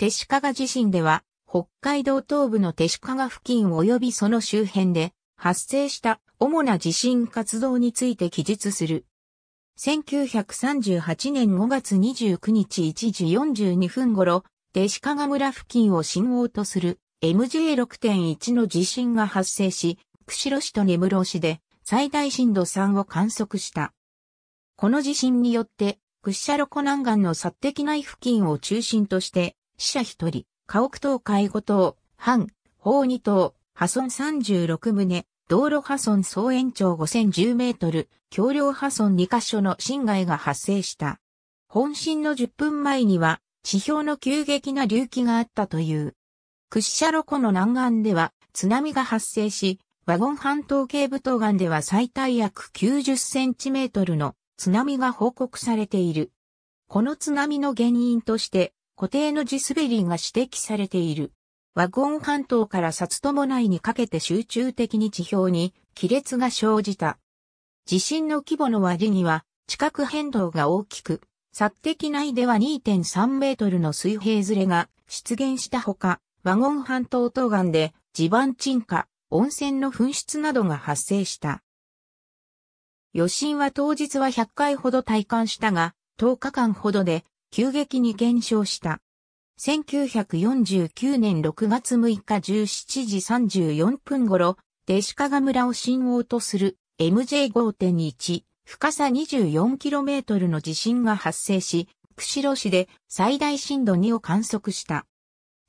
手鹿賀地震では、北海道東部の手鹿賀付近及びその周辺で発生した主な地震活動について記述する。1938年5月29日1時42分頃、手鹿賀村付近を震号とする MJ6.1 の地震が発生し、釧路市と根室市で最大震度3を観測した。この地震によって、屈斜路湖南岸の殺敵内付近を中心として、死者1人、家屋等介護等、半、法二等、破損36棟、道路破損総延長5010メートル、橋梁破損2カ所の侵害が発生した。本震の10分前には、地表の急激な隆起があったという。屈斜路湖の南岸では津波が発生し、ワゴン半島系部闘岸では最大約90センチメートルの津波が報告されている。この津波の原因として、固定の地滑りが指摘されている。ワゴン半島から札友内にかけて集中的に地表に亀裂が生じた。地震の規模の割には地殻変動が大きく、札的内では2.3メートルの水平ずれが出現したほか、ワゴン半島東岸で地盤沈下、温泉の噴出などが発生した。余震は当日は100回ほど体感したが、10日間ほどで急激に減少した。1949年6月6日17時34分頃、弟子が村を信号とする MJ5.1 深さ 24km の地震が発生し、釧路市で最大震度2を観測した。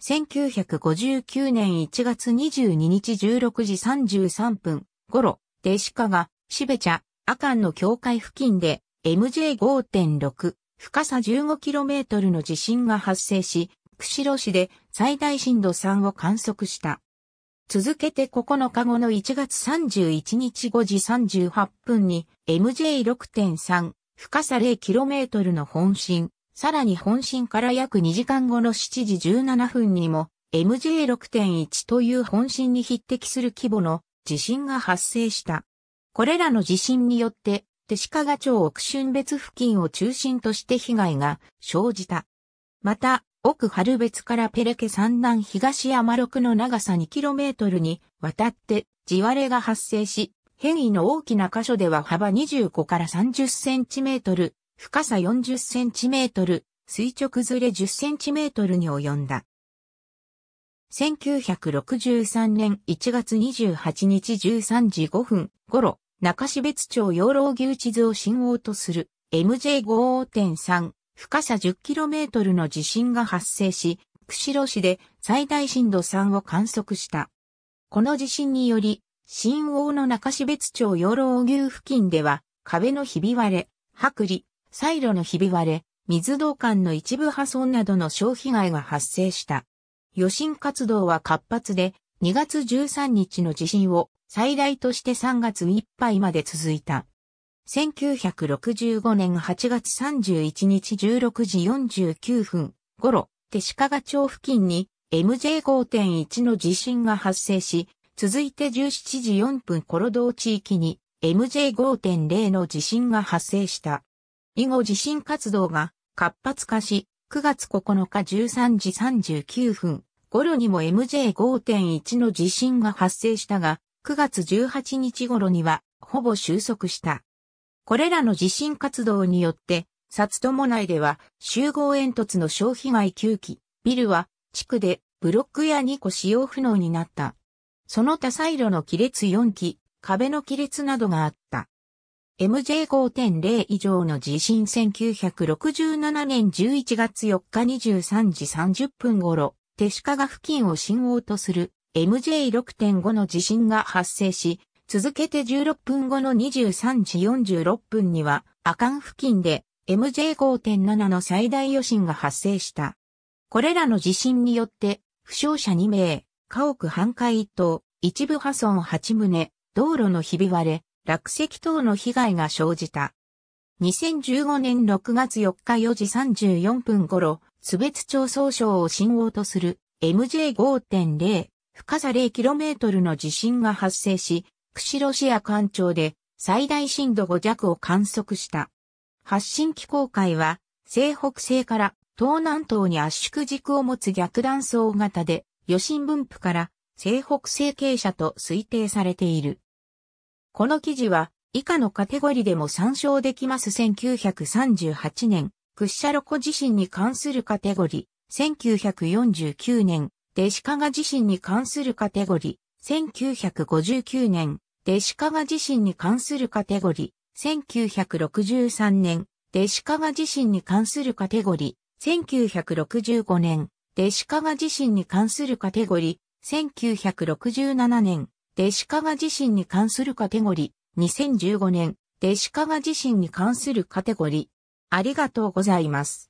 1959年1月22日16時33分頃、弟子鹿が、しべちゃ、阿寒の境界付近で MJ5.6 深さ 15km の地震が発生し、釧路市で最大震度3を観測した。続けて9日後の1月31日5時38分に MJ6.3 深さ 0km の本震、さらに本震から約2時間後の7時17分にも MJ6.1 という本震に匹敵する規模の地震が発生した。これらの地震によって手賀町奥春別付近を中心として被害が生じた。また、奥春別からペレケ山南東山六の長さ 2km にわたって地割れが発生し、変異の大きな箇所では幅25から 30cm、深さ 40cm、垂直ずれ 10cm に及んだ。1963年1月28日13時5分頃、中標津町養老牛地図を信号とする MJ55.3 深さ 10km の地震が発生し、釧路市で最大震度3を観測した。この地震により、新王の中標津町養老牛付近では、壁のひび割れ、剥離、サイロのひび割れ、水道管の一部破損などの小被害が発生した。余震活動は活発で、2月13日の地震を最大として3月いっぱいまで続いた。1965年8月31日16時49分頃、手鹿町付近に MJ5.1 の地震が発生し、続いて17時4分コロ道地域に MJ5.0 の地震が発生した。以後地震活動が活発化し、9月9日13時39分頃にも MJ5.1 の地震が発生したが、9月18日頃には、ほぼ収束した。これらの地震活動によって、札友内では集合煙突の消費外9基、ビルは地区でブロックや2個使用不能になった。その他サイロの亀裂4基、壁の亀裂などがあった。MJ5.0 以上の地震1967年11月4日23時30分頃、手鹿が付近を信号とする MJ6.5 の地震が発生し、続けて16分後の23時46分には、阿寒付近で MJ5.7 の最大余震が発生した。これらの地震によって、負傷者2名、家屋半壊1棟、一部破損8棟、道路のひび割れ、落石等の被害が生じた。2015年6月4日4時34分頃、津別町総省を信号とする MJ5.0 深さ 0km の地震が発生し、釧路市や館長で最大震度5弱を観測した。発震機構界は、西北西から東南東に圧縮軸を持つ逆断層型で、余震分布から西北西傾斜と推定されている。この記事は、以下のカテゴリでも参照できます1938年、クッシャロコ地震に関するカテゴリ、1949年、弟子加賀地震に関するカテゴリー、1959年、弟子加賀地震に関するカテゴリー、1963年、弟子加賀地震に関するカテゴリー、1965年、弟子加賀地震に関するカテゴリー、1967年、弟子加賀地震に関するカテゴリー、2015年、弟子加賀地震に関するカテゴリー、ありがとうございます。